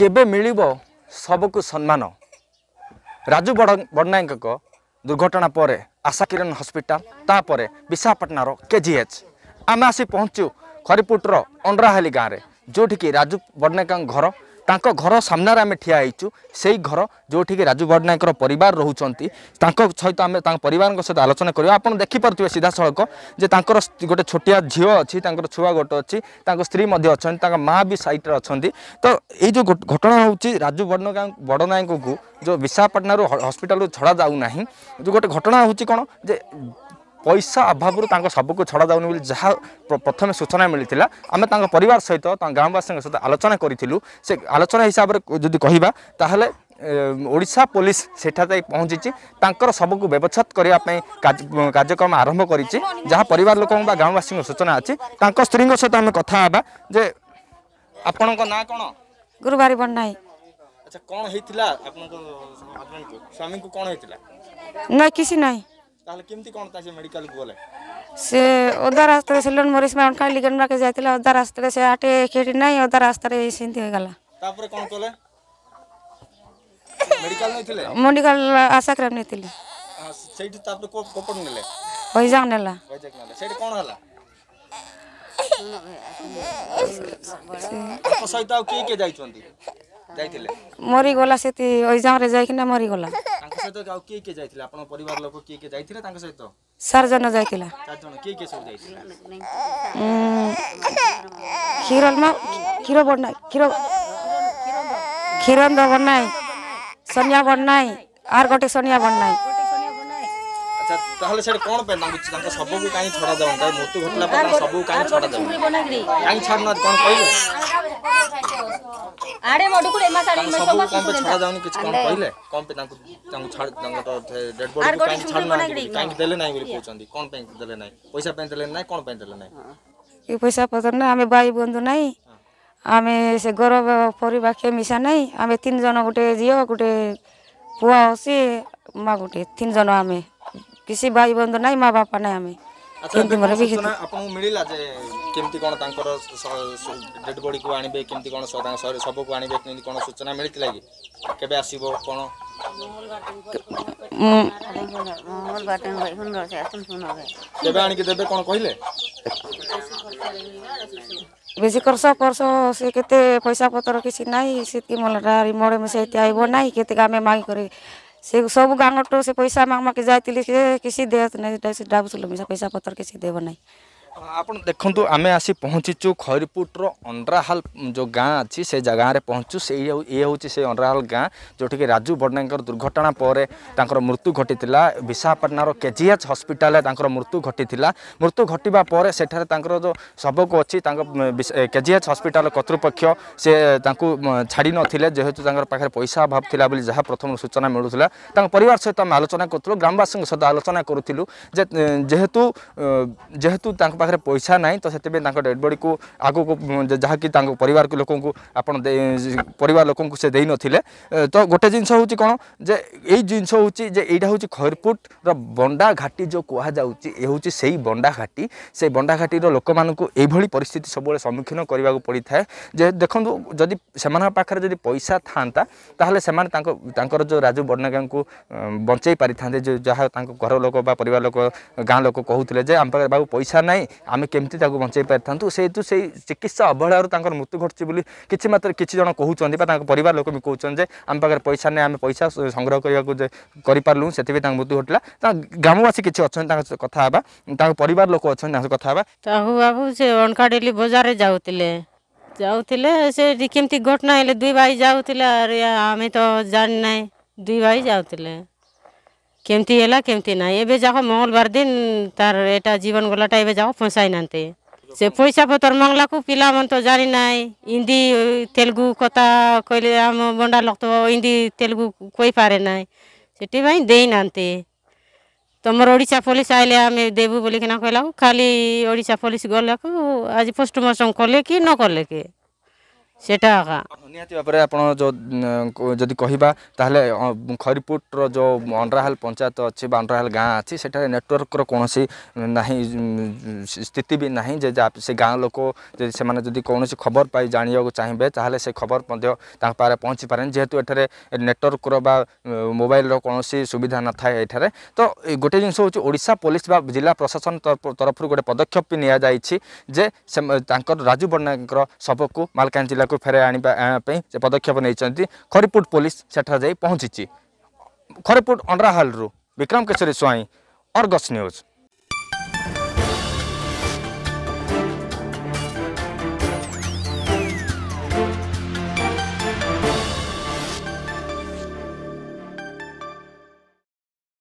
କେବେ ମିଳିବ ସବୁକୁ ସମ୍ମାନ ରାଜୁ ବଡ ବଡ଼ନାୟକଙ୍କ ଦୁର୍ଘଟଣା ପରେ ଆଶା କିରଣ ହସ୍ପିଟାଲ ତାପରେ ବିଶାଖାପାଟଣାର କେ ଜି ଏଚ୍ ଆମେ ଆସି ପହଞ୍ଚୁ ଖରିପୁଟର ଅଣ୍ଡ୍ରାହାଲି ଗାଁରେ ଯେଉଁଠିକି ରାଜୁ ବଡ଼ନାୟକଙ୍କ ଘର ତାଙ୍କ ଘର ସାମ୍ନାରେ ଆମେ ଠିଆ ହେଇଛୁ ସେଇ ଘର ଯେଉଁଠିକି ରାଜୁ ପଟ୍ଟନାୟକଙ୍କର ପରିବାର ରହୁଛନ୍ତି ତାଙ୍କ ସହିତ ଆମେ ତାଙ୍କ ପରିବାରଙ୍କ ସହିତ ଆଲୋଚନା କରିବା ଆପଣ ଦେଖିପାରୁଥିବେ ସିଧାସଳଖ ଯେ ତାଙ୍କର ଗୋଟେ ଛୋଟିଆ ଝିଅ ଅଛି ତାଙ୍କର ଛୁଆ ଗୋଟେ ଅଛି ତାଙ୍କ ସ୍ତ୍ରୀ ମଧ୍ୟ ଅଛନ୍ତି ତାଙ୍କ ମା' ବି ସାଇଟ୍ରେ ଅଛନ୍ତି ତ ଏଇ ଯେଉଁ ଘଟଣା ହେଉଛି ରାଜୁ ପଟ୍ଟନାୟକ ବଡ଼ନାୟକଙ୍କୁ ଯେଉଁ ବିଶାଖାପାଟଣାରୁ ହସ୍ପିଟାଲରୁ ଛଡ଼ା ଯାଉନାହିଁ ଯେଉଁ ଗୋଟେ ଘଟଣା ହେଉଛି କ'ଣ ଯେ ପଇସା ଅଭାବରୁ ତାଙ୍କ ସବୁକୁ ଛଡ଼ାଯାଉନି ବୋଲି ଯାହା ପ୍ରଥମେ ସୂଚନା ମିଳିଥିଲା ଆମେ ତାଙ୍କ ପରିବାର ସହିତ ତାଙ୍କ ଗ୍ରାମବାସୀଙ୍କ ସହିତ ଆଲୋଚନା କରିଥିଲୁ ସେ ଆଲୋଚନା ହିସାବରେ ଯଦି କହିବା ତାହେଲେ ଓଡ଼ିଶା ପୋଲିସ ସେଠା ଯାଇ ପହଞ୍ଚିଛି ତାଙ୍କର ସବୁକୁ ବ୍ୟବଚ୍ଛେଦ କରିବା ପାଇଁ କାର୍ଯ୍ୟକ୍ରମ ଆରମ୍ଭ କରିଛି ଯାହା ପରିବାର ଲୋକଙ୍କ ବା ଗ୍ରାମବାସୀଙ୍କ ସୂଚନା ଅଛି ତାଙ୍କ ସ୍ତ୍ରୀଙ୍କ ସହିତ ଆମେ କଥା ହେବା ଯେ ଆପଣଙ୍କ ନାଁ କ'ଣ ଗୁରୁବାର ଆଚ୍ଛା କ'ଣ ହେଇଥିଲା ଆପଣଙ୍କ ସ୍ୱାମୀଙ୍କୁ କ'ଣ ହେଇଥିଲା ନାଇଁ କିଛି ନାହିଁ তাহলে কেমতি কোন তাছে মেডিকাল গলে সে ওদা রাস্তায় সিলন মরিস মা অনকা লিগন মাকে যাইতিলা ওদা রাস্তায় সে আটে খেটি নাই ওদা রাস্তায় সিন্তি হয়ে গলা তারপরে কোন কলে মেডিকাল নইতিলে মেডিকাল আশাক্রাম নইতিলে সেইটি তারপরে কোপন নেলে వైజాగ్ నెల వైజాగ్ నెల సైడ్ কোন হলা সহিত কি কে যাইছন্তি যাইতিলে মরি গলা সেতি ওই জামরে যাইকিনা মরি গলা ସହିତ ଆଉ କିଏ କିଏ ଯାଇଥିଲେ ଆପଣ ପରିବାର ଲୋକ କିଏ କିଏ ଯାଇଥିଲେ ତାଙ୍କ ସହିତ ସାର୍ ଜଣ ଯାଇଥିଲା ଚାରି ଜଣ କିଏ କିଏ ସବୁ ଯାଇଥିଲେ କ୍ଷୀର କ୍ଷୀର ବନାଇ କ୍ଷୀର କ୍ଷୀରନ୍ଦ ବନାଇ ସନିଆ ବନାଇ ଆର୍ ଗୋଟେ ସନିଆ ବନାଇ ଆଚ୍ଛା ତାହେଲେ ସେଠି କ'ଣ ପାଇଁ ତାଙ୍କୁ ତାଙ୍କ ଶବକୁ କାହିଁ ଛଡ଼ା ଯାଉନି ତାଙ୍କ ମୃତ୍ୟୁ ଘଟିଲା ପରେ ତାଙ୍କ ଶବକୁ କାହିଁ ଛଡ଼ା ଯାଉନି କାହିଁ ଛାଡ଼ୁନାହାନ୍ତି କ'ଣ କହିବେ ଆଡ଼େ ମଡ଼ୁକୁ ରେମା ଶାଢ଼ୀ ସବୁ କମ୍ ପେ ଛଡ଼ା ଯାଉନି କିଛି କମ୍ କହିଲେ କମ୍ ପେ ତାଙ୍କୁ ତାଙ୍କୁ ଛାଡ଼ ତାଙ୍କ ତ ଡେଡ୍ ବଡିକୁ କାହିଁକି ଛାଡ଼ୁନାହାନ୍ତି କାହିଁକି ଦେଲେ ନାହିଁ ବୋଲି କହୁଛନ୍ତି କ'ଣ ପାଇଁ ଦେଲେ ନାହିଁ ପଇସା ପାଇଁ ଦେଲେ ନାହିଁ କ'ଣ ପାଇଁ ଦେଲେ ନାହିଁ ଏ ପଇସା ପତ୍ର ନା ଆମେ ଭାଇ ବନ୍ଧୁ ନାହିଁ ଆମେ ସେ ଘର ପରିବାକ୍ଷେ ମିଶା ନାହିଁ ଆମେ ତିନି ଜଣ ଗୋଟେ ଝିଅ ଗୋଟେ ପୁଅ ଅଛି ମା ଗୋଟେ ତିନି ଜଣ ଆମେ କିଛି ଭାଇ ବନ୍ଧୁ ନାହିଁ ମା ବାପା ନାହିଁ ଆମେ କେମିତି ମୋର ବି ଆପଣଙ୍କୁ ମିଳିଲା ଯେ কেমতি কোণ তাঁকর ডেড বডিকে আনবে কেমতি কোণ তাঁর শবকু আনবে কেমতি কোণ সূচনা মিলিলা কি কেবে আসব কোণ কেবে আনিকি দেবে কোণ কহিলে বেশি করস করস সে কেতে পয়সা পত্র কিছু নাই সেতকি মলটা মড়ে মিশাইতে আইব নাই কেতে আমি মাগি করে সে সব গাঙটু সে পয়সা মাগমাকে যাইতিলি সে কিছু দেয় নাই ডাবুছিল পয়সা পত্র কিছু দেব নাই ଆପଣ ଦେଖନ୍ତୁ ଆମେ ଆସି ପହଞ୍ଚିଛୁ ଖଇରପୁଟର ଅଣ୍ଡ୍ରାହାଲ ଯେଉଁ ଗାଁ ଅଛି ସେ ଗାଁରେ ପହଞ୍ଚୁ ସେଇ ଇଏ ହେଉଛି ସେ ଅଣ୍ଡ୍ରାହାଲ ଗାଁ ଯେଉଁଠିକି ରାଜୁ ଭଟ୍ଟନାୟକଙ୍କର ଦୁର୍ଘଟଣା ପରେ ତାଙ୍କର ମୃତ୍ୟୁ ଘଟିଥିଲା ବିଶାଖାପାଟଣାର କେଜିଏଚ୍ ହସ୍ପିଟାଲରେ ତାଙ୍କର ମୃତ୍ୟୁ ଘଟିଥିଲା ମୃତ୍ୟୁ ଘଟିବା ପରେ ସେଠାରେ ତାଙ୍କର ଯେଉଁ ଶବକୁ ଅଛି ତାଙ୍କ କେଜିଏଚ୍ ହସ୍ପିଟାଲ କର୍ତ୍ତୃପକ୍ଷ ସେ ତାଙ୍କୁ ଛାଡ଼ି ନଥିଲେ ଯେହେତୁ ତାଙ୍କର ପାଖରେ ପଇସା ଅଭାବ ଥିଲା ବୋଲି ଯାହା ପ୍ରଥମ ସୂଚନା ମିଳୁଥିଲା ତାଙ୍କ ପରିବାର ସହିତ ଆମେ ଆଲୋଚନା କରୁଥିଲୁ ଗ୍ରାମବାସୀଙ୍କ ସହିତ ଆଲୋଚନା କରୁଥିଲୁ ଯେ ଯେହେତୁ ଯେହେତୁ ତାଙ୍କ ପାଖରେ ପଇସା ନାହିଁ ତ ସେଥିପାଇଁ ତାଙ୍କ ଡେଡ଼ବଡ଼ିକୁ ଆଗକୁ ଯାହାକି ତାଙ୍କ ପରିବାର ଲୋକଙ୍କୁ ଆପଣ ପରିବାର ଲୋକଙ୍କୁ ସେ ଦେଇନଥିଲେ ତ ଗୋଟେ ଜିନିଷ ହେଉଛି କ'ଣ ଯେ ଏଇ ଜିନିଷ ହେଉଛି ଯେ ଏଇଟା ହେଉଛି ଖଇରପୁଟର ବଣ୍ଡା ଘାଟି ଯେଉଁ କୁହାଯାଉଛି ଏ ହେଉଛି ସେଇ ବଣ୍ଡା ଘାଟି ସେଇ ବଣ୍ଡା ଘାଟିର ଲୋକମାନଙ୍କୁ ଏଇଭଳି ପରିସ୍ଥିତି ସବୁବେଳେ ସମ୍ମୁଖୀନ କରିବାକୁ ପଡ଼ିଥାଏ ଯେ ଦେଖନ୍ତୁ ଯଦି ସେମାନଙ୍କ ପାଖରେ ଯଦି ପଇସା ଥାଆନ୍ତା ତାହେଲେ ସେମାନେ ତାଙ୍କ ତାଙ୍କର ଯେଉଁ ରାଜୁ ବର୍ଣ୍ଣଗାଙ୍କୁ ବଞ୍ଚାଇ ପାରିଥାନ୍ତେ ଯାହା ତାଙ୍କ ଘର ଲୋକ ବା ପରିବାର ଲୋକ ଗାଁ ଲୋକ କହୁଥିଲେ ଯେ ଆମ ପାଖରେ ବାବୁ ପଇସା ନାହିଁ ଆମେ କେମିତି ତାକୁ ବଞ୍ଚାଇ ପାରିଥାନ୍ତୁ ସେହେତୁ ସେଇ ଚିକିତ୍ସା ଅବହେଳାରୁ ତାଙ୍କର ମୃତ୍ୟୁ ଘଟୁଛି ବୋଲି କିଛି ମାତ୍ରାରେ କିଛି ଜଣ କହୁଛନ୍ତି ବା ତାଙ୍କ ପରିବାର ଲୋକ ବି କହୁଛନ୍ତି ଯେ ଆମ ପାଖରେ ପଇସା ନାହିଁ ଆମେ ପଇସା ସଂଗ୍ରହ କରିବାକୁ କରିପାରିଲୁ ସେଥିପାଇଁ ତାଙ୍କ ମୃତ୍ୟୁ ଘଟିଲା ତାଙ୍କ ଗ୍ରାମବାସୀ କିଛି ଅଛନ୍ତି ତାଙ୍କ କଥା ହେବା ତାଙ୍କ ପରିବାର ଲୋକ ଅଛନ୍ତି ତାଙ୍କ କଥା ହେବା ତାହୁ ବାବୁ ସେ ଅଣକାଡେଲି ବଜାରରେ ଯାଉଥିଲେ ଯାଉଥିଲେ ସେଠି କେମିତି ଘଟଣା ହେଲେ ଦୁଇ ଭାଇ ଯାଉଥିଲେ ଆରେ ଆମେ ତ ଜାଣିନାହିଁ ଦୁଇ ଭାଇ ଯାଉଥିଲେ কেমতি এলা কেমতি নাই এবে যাক মঙ্গলবার দিন তার এটা জীবন গলাটা এবে যাক পয়সাই নানতে সে পয়সা পতর মঙ্গলাকু পিলা মন তো জানি নাই হিন্দি তেলুগু কথা কইলে আম বন্ডা লোক তো হিন্দি তেলুগু কই পারে নাই ସେଥିପାଇଁ ଦେଇନାହାନ୍ତି ତମର ଓଡ଼ିଶା ପୋଲିସ ଆଇଲେ ଆମେ ଦେବୁ ବୋଲିକିନା କହିଲାକୁ ଖାଲି ଓଡ଼ିଶା ପୋଲିସ ଗଲାକୁ ଆଜି ପୋଷ୍ଟମର୍ଟମ୍ କଲେ କି ନ କଲେ କି সেটা একা ନିହାତି ଭାବରେ ଆପଣ ଯଦି କହିବା ତାହେଲେ ଖରିପୁଟର ଯେଉଁ ଅଣ୍ଡରାହାଲ ପଞ୍ଚାୟତ ଅଛି ବା ଅଣ୍ଡରାହାଲ ଗାଁ ଅଛି ସେଠାରେ ନେଟୱାର୍କର କୌଣସି ନାହିଁ ସ୍ଥିତି ବି ନାହିଁ ଯେ ସେ ଗାଁ ଲୋକ ଯଦି ସେମାନେ ଯଦି କୌଣସି ଖବର ପାଇ ଜାଣିବାକୁ ଚାହିଁବେ ତାହେଲେ ସେ ଖବର ମଧ୍ୟ ତାଙ୍କ ପାଖରେ ପହଞ୍ଚିପାରେନି ଯେହେତୁ ଏଠାରେ ନେଟୱାର୍କର ବା ମୋବାଇଲର କୌଣସି ସୁବିଧା ନଥାଏ ଏଠାରେ ତ ଗୋଟେ ଜିନିଷ ହେଉଛି ଓଡ଼ିଶା ପୋଲିସ ବା ଜିଲ୍ଲା ପ୍ରଶାସନ ତରଫରୁ ଗୋଟେ ପଦକ୍ଷେପ ବି ନିଆଯାଇଛି ଯେ ତାଙ୍କର ରାଜୁ ପଟ୍ଟନାୟକଙ୍କର ଶବକୁ ମାଲକାନଗିରି ଜିଲ୍ଲା ତାକୁ ଫେରାଇ ଆଣିବା ପାଇଁ ସେ ପଦକ୍ଷେପ ନେଇଛନ୍ତି ଖରିପୁଟ ପୋଲିସ ସେଠାରେ ଯାଇ ପହଞ୍ଚିଛି ଖରିପୁଟ ଅଣ୍ଡରାହାଲରୁ ବିକ୍ରମ କିଶୋରୀ ସ୍ୱାଇଁ ଅର୍ଗସ୍ ନ୍ୟୁଜ୍